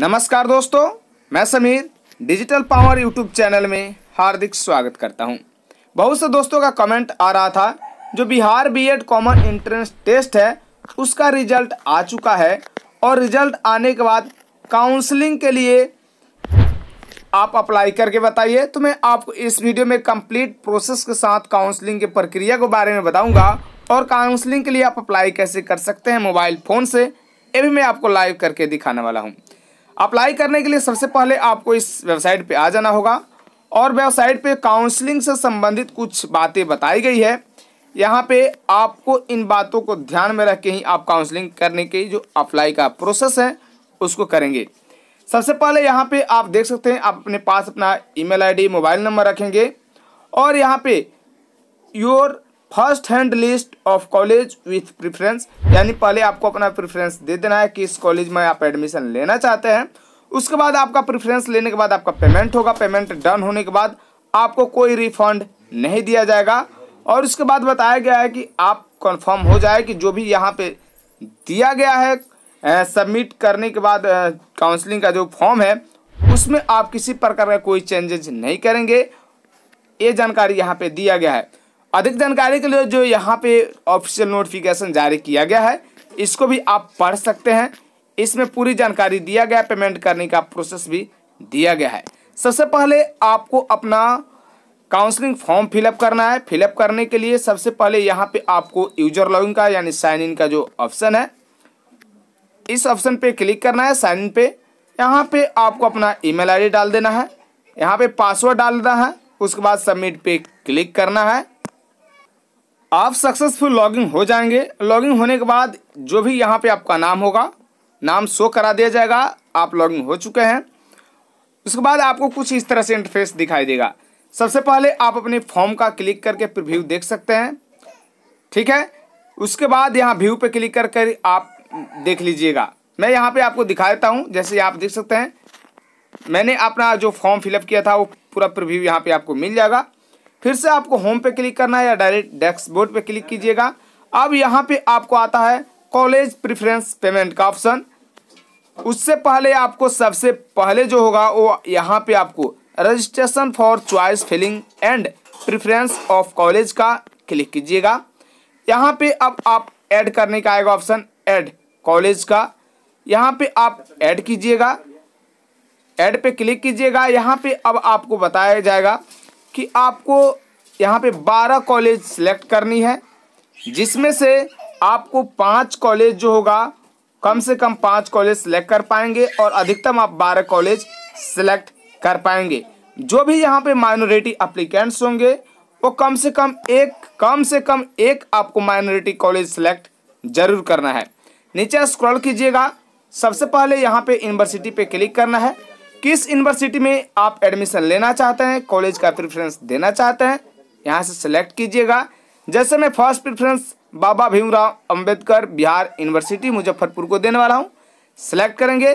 नमस्कार दोस्तों मैं Sameer digital power YouTube channel में हार्दिक स्वागत करता हूं। बहुत से दोस्तों का कमेंट आ रहा था जो Bihar B Ed common entrance test है उसका रिजल्ट आ चुका है और रिजल्ट आने के बाद काउंसलिंग के लिए आप अप्लाई करके बताइए तो मैं आपको इस वीडियो में कंप्लीट प्रोसेस के साथ काउंसलिंग की प्रक्रिया के बारे में बताऊंगा और काउंसलिंग के लिए आप अप्लाई कैसे कर सकते हैं मोबाइल फ़ोन से ये भी मैं आपको लाइव करके दिखाने वाला हूँ अप्लाई करने के लिए सबसे पहले आपको इस वेबसाइट पे आ जाना होगा और वेबसाइट पे काउंसलिंग से संबंधित कुछ बातें बताई गई है यहाँ पे आपको इन बातों को ध्यान में रख के ही आप काउंसलिंग करने के जो अप्लाई का प्रोसेस है उसको करेंगे सबसे पहले यहाँ पे आप देख सकते हैं आप अपने पास अपना ईमेल आईडी मोबाइल नंबर रखेंगे और यहाँ पे your first hand list of college with preference यानी पहले आपको अपना प्रेफरेंस दे देना है कि इस कॉलेज में आप एडमिशन लेना चाहते हैं उसके बाद आपका प्रेफरेंस लेने के बाद आपका पेमेंट होगा पेमेंट डन होने के बाद आपको कोई रिफंड नहीं दिया जाएगा और उसके बाद बताया गया है कि आप कन्फर्म हो जाए कि जो भी यहाँ पर दिया गया है सबमिट करने के बाद काउंसलिंग का जो फॉर्म है उसमें आप किसी प्रकार का कोई चेंजेज नहीं करेंगे ये जानकारी यहाँ पे दिया गया है अधिक जानकारी के लिए जो यहाँ पे ऑफिशियल नोटिफिकेशन जारी किया गया है इसको भी आप पढ़ सकते हैं इसमें पूरी जानकारी दिया गया पेमेंट करने का प्रोसेस भी दिया गया है सबसे पहले आपको अपना काउंसलिंग फॉर्म फिलअप करना है फिलअप करने के लिए सबसे पहले यहाँ पे आपको यूजर लॉगिन का यानी साइन इन का जो ऑप्शन है इस ऑप्शन पे क्लिक करना है साइन इन पे यहाँ पे आपको अपना ईमेल आईडी डाल देना है यहाँ पे पासवर्ड डालना है उसके बाद सबमिट पे क्लिक करना है आप सक्सेसफुल लॉगिंग हो जाएंगे लॉगिंग होने के बाद जो भी यहाँ पे आपका नाम होगा नाम शो करा दिया जाएगा आप लॉगिंग हो चुके हैं उसके बाद आपको कुछ इस तरह से इंटरफेस दिखाई देगा सबसे पहले आप अपने फॉर्म का क्लिक करके प्रिव्यू देख सकते हैं ठीक है उसके बाद यहाँ व्यू पे क्लिक कर कर आप देख लीजिएगा मैं यहाँ पे आपको दिखा देता हूँ जैसे आप देख सकते हैं मैंने अपना जो फॉर्म फिलअप किया था वो पूरा प्रिव्यू यहाँ पे आपको मिल जाएगा फिर से आपको होम पे क्लिक करना है या डायरेक्ट डैक्सबोर्ड पे क्लिक कीजिएगा अब यहाँ पे आपको आता है कॉलेज प्रिफ्रेंस पेमेंट का ऑप्शन उससे पहले आपको सबसे पहले जो होगा वो यहाँ पे आपको registration for choice filling and preference of college का क्लिक कीजिएगा यहाँ पे अब आप ऐड करने का आएगा ऑप्शन ऐड कॉलेज का यहाँ पे आप ऐड कीजिएगा ऐड पे क्लिक कीजिएगा यहाँ पे अब आपको बताया जाएगा कि आपको यहाँ पे बारह कॉलेज सेलेक्ट करनी है जिसमें से आपको पाँच कॉलेज जो होगा कम से कम पाँच कॉलेज सेलेक्ट कर पाएंगे और अधिकतम आप बारह कॉलेज सेलेक्ट कर पाएंगे जो भी यहाँ पे माइनॉरिटी अप्लीकेंट्स होंगे वो कम से कम एक कम से कम एक आपको माइनॉरिटी कॉलेज सेलेक्ट जरूर करना है नीचे स्क्रॉल कीजिएगा सबसे पहले यहाँ पे यूनिवर्सिटी पे क्लिक करना है किस यूनिवर्सिटी में आप एडमिशन लेना चाहते हैं कॉलेज का प्रेफरेंस देना चाहते हैं यहाँ से सिलेक्ट कीजिएगा जैसे मैं first preference Baba Bhimrao Ambedkar Bihar University Muzaffarpur को देने वाला हूँ सेलेक्ट करेंगे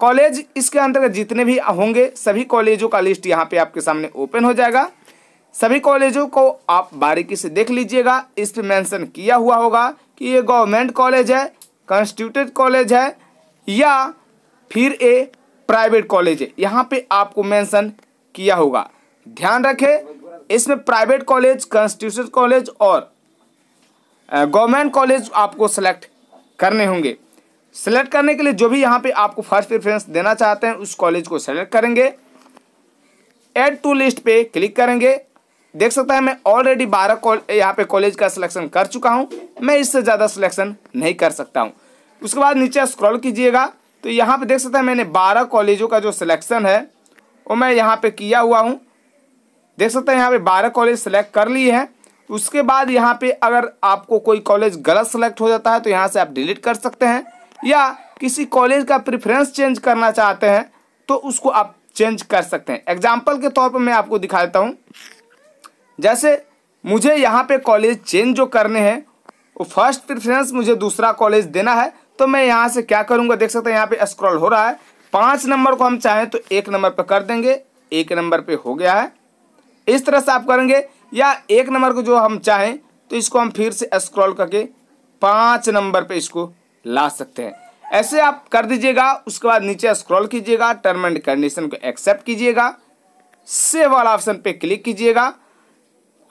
कॉलेज इसके अंतर्गत जितने भी होंगे सभी कॉलेजों का लिस्ट यहाँ पे आपके सामने ओपन हो जाएगा सभी कॉलेजों को आप बारीकी से देख लीजिएगा इस पर मैंसन किया हुआ होगा कि ये गवर्नमेंट कॉलेज है कॉन्स्टिट्यूटेड कॉलेज है या फिर ये प्राइवेट कॉलेज है यहाँ पे आपको मेंशन किया होगा ध्यान रखें इसमें प्राइवेट कॉलेज कॉन्स्टिट्यूशन कॉलेज और गवर्नमेंट कॉलेज आपको सेलेक्ट करने होंगे सेलेक्ट करने के लिए जो भी यहाँ पे आपको फर्स्ट प्रेफरेंस देना चाहते हैं उस कॉलेज को सेलेक्ट करेंगे एड टू लिस्ट पे क्लिक करेंगे देख सकता है मैं ऑलरेडी बारह कॉलेज यहाँ पे कॉलेज का सिलेक्शन कर चुका हूँ मैं इससे ज़्यादा सिलेक्शन नहीं कर सकता हूँ उसके बाद नीचे स्क्रॉल कीजिएगा तो यहाँ पे देख सकते हैं मैंने बारह कॉलेजों का जो सिलेक्शन है वो मैं यहाँ पे किया हुआ हूँ देख सकते हैं यहाँ पे बारह कॉलेज सेलेक्ट कर लिए हैं उसके बाद यहाँ पे अगर आपको कोई कॉलेज गलत सेलेक्ट हो जाता है तो यहाँ से आप डिलीट कर सकते हैं या किसी कॉलेज का प्रेफरेंस चेंज करना चाहते हैं तो उसको आप चेंज कर सकते हैं एग्जाम्पल के तौर पर मैं आपको दिखा देता हूँ जैसे मुझे यहाँ पे कॉलेज चेंज जो करने हैं वो फर्स्ट प्रिफ्रेंस मुझे दूसरा कॉलेज देना है तो मैं यहाँ से क्या करूँगा देख सकते हैं यहाँ पे स्क्रॉल हो रहा है पाँच नंबर को हम चाहें तो एक नंबर पर कर देंगे एक नंबर पर हो गया है इस तरह से आप करेंगे या एक नंबर को जो हम चाहें तो इसको हम फिर से स्क्रॉल करके पाँच नंबर पर इसको ला सकते हैं ऐसे आप कर दीजिएगा उसके बाद नीचे स्क्रॉल कीजिएगा टर्म एंड कंडीशन को एक्सेप्ट कीजिएगा सेव वाला ऑप्शन पे क्लिक कीजिएगा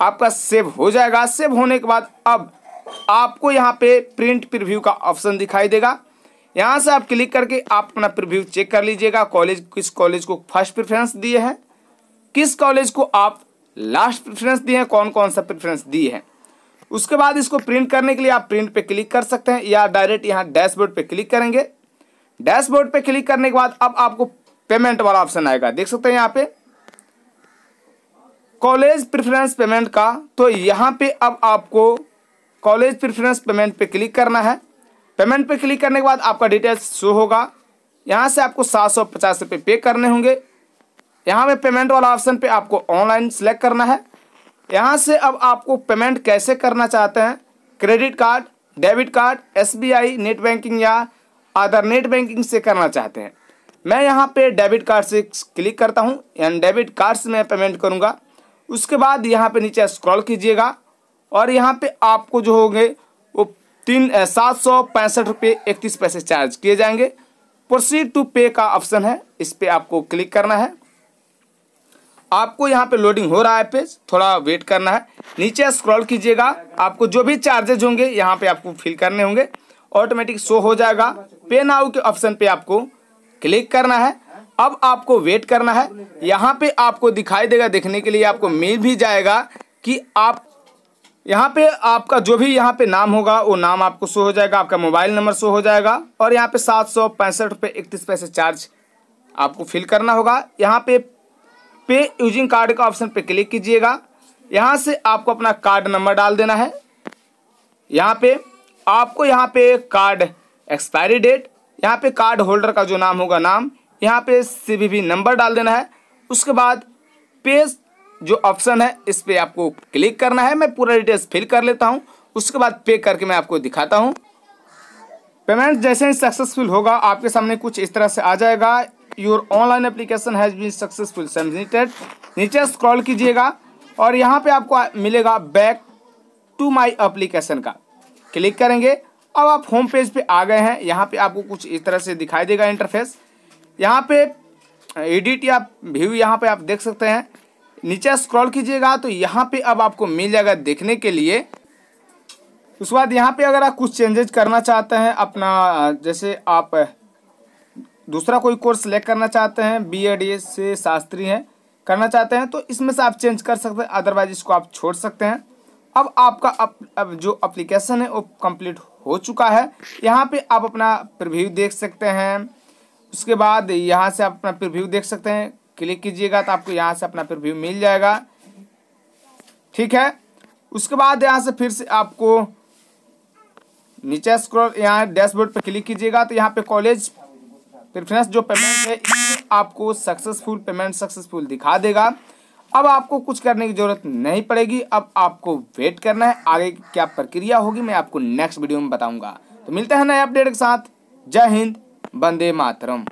आपका सेव हो जाएगा सेव होने के बाद अब आपको यहाँ पे प्रिंट प्रिव्यू का ऑप्शन दिखाई देगा यहाँ से आप क्लिक करके आप अपना प्रिव्यू चेक कर लीजिएगा कॉलेज किस कॉलेज को फर्स्ट प्रेफरेंस दिए हैं किस कॉलेज को आप लास्ट प्रेफरेंस दिए हैं कौन कौन सा प्रेफरेंस दिए हैं उसके बाद इसको प्रिंट करने के लिए आप प्रिंट पे क्लिक कर सकते हैं या डायरेक्ट यहाँ डैशबोर्ड पे क्लिक करेंगे डैशबोर्ड पे क्लिक करने के बाद अब आपको पेमेंट वाला ऑप्शन आएगा देख सकते हैं यहाँ पे कॉलेज प्रेफरेंस पेमेंट का तो यहाँ पे अब आपको कॉलेज प्रिफ्रेंस पेमेंट पे क्लिक करना है पेमेंट पे क्लिक करने के बाद आपका डिटेल्स शो होगा यहाँ से आपको सात सौ पचास रुपये पे करने होंगे यहाँ पे पेमेंट वाला ऑप्शन पे आपको ऑनलाइन सेलेक्ट करना है यहाँ से अब आपको पेमेंट कैसे करना चाहते हैं credit card debit card as net banking या अदर नेट बैंकिंग से करना चाहते हैं मैं यहाँ पर डेबिट कार्ड से क्लिक करता हूँ यानी डेबिट कार्ड से मैं पेमेंट करूँगा उसके बाद यहाँ पे नीचे स्क्रॉल कीजिएगा और यहाँ पे आपको जो होंगे वो तीन सात सौ पैंसठ रुपये इकतीस पैसे चार्ज किए जाएंगे प्रोसीड टू पे का ऑप्शन है इस पर आपको क्लिक करना है आपको यहाँ पे लोडिंग हो रहा है पेज थोड़ा वेट करना है नीचे स्क्रॉल कीजिएगा आपको जो भी चार्जेज होंगे यहाँ पे आपको फिल करने होंगे ऑटोमेटिक शो हो जाएगा पे नाउ के ऑप्शन पे आपको क्लिक करना है अब आपको वेट करना है यहाँ पे आपको दिखाई देगा देखने के लिए आपको मिल भी जाएगा कि आप यहाँ पे आपका जो भी यहाँ पे नाम होगा वो नाम आपको शो हो जाएगा आपका मोबाइल नंबर शो हो जाएगा और यहाँ पे सात सौ पैंसठ रुपये इकतीस पैसे चार्ज आपको फिल करना होगा यहाँ पे पे यूजिंग कार्ड का ऑप्शन पे क्लिक कीजिएगा यहाँ से आपको अपना कार्ड नंबर डाल देना है यहाँ पे आपको यहाँ पे कार्ड एक्सपायरी डेट यहाँ पे कार्ड होल्डर का जो नाम होगा नाम यहाँ पे सी नंबर डाल देना है उसके बाद पेज जो ऑप्शन है इस पर आपको क्लिक करना है मैं पूरा डिटेल्स फिल कर लेता हूँ उसके बाद पे करके मैं आपको दिखाता हूँ पेमेंट जैसे ही सक्सेसफुल होगा आपके सामने कुछ इस तरह से आ जाएगा your online application has been successful submitted नीचे स्क्रॉल कीजिएगा और यहाँ पे आपको मिलेगा बैक टू माय एप्लीकेशन का क्लिक करेंगे अब आप होम पेज पे आ गए हैं यहाँ पे आपको कुछ इस तरह से दिखाई देगा इंटरफेस यहाँ पे एडिट या व्यू यहाँ पे आप देख सकते हैं नीचे स्क्रॉल कीजिएगा तो यहाँ पे अब आपको मिल जाएगा देखने के लिए उसके बाद यहाँ पे अगर आप कुछ चेंजेज करना चाहते हैं अपना जैसे आप दूसरा कोई कोर्स सेलेक्ट करना चाहते हैं बी एड से शास्त्री हैं करना चाहते हैं तो इसमें से आप चेंज कर सकते हैं अदरवाइज इसको आप छोड़ सकते हैं अब आपका अप, अब जो अप्लीकेशन है वो कम्प्लीट हो चुका है यहाँ पर आप अपना प्रिव्यू देख सकते हैं उसके बाद यहाँ से आप अपना प्रिव्यू देख सकते हैं क्लिक कीजिएगा तो आपको यहाँ से अपना प्रिव्यू मिल जाएगा ठीक है उसके बाद यहाँ से फिर से आपको नीचे स्क्रॉल यहाँ डैशबोर्ड पर क्लिक कीजिएगा तो यहाँ पे कॉलेज प्रिफ्रेंस जो पेमेंट है आपको सक्सेसफुल पेमेंट सक्सेसफुल दिखा देगा अब आपको कुछ करने की ज़रूरत नहीं पड़ेगी अब आपको वेट करना है आगे की क्या प्रक्रिया होगी मैं आपको नेक्स्ट वीडियो में बताऊंगा तो मिलते हैं नए अपडेट के साथ जय हिंद वंदे मातरम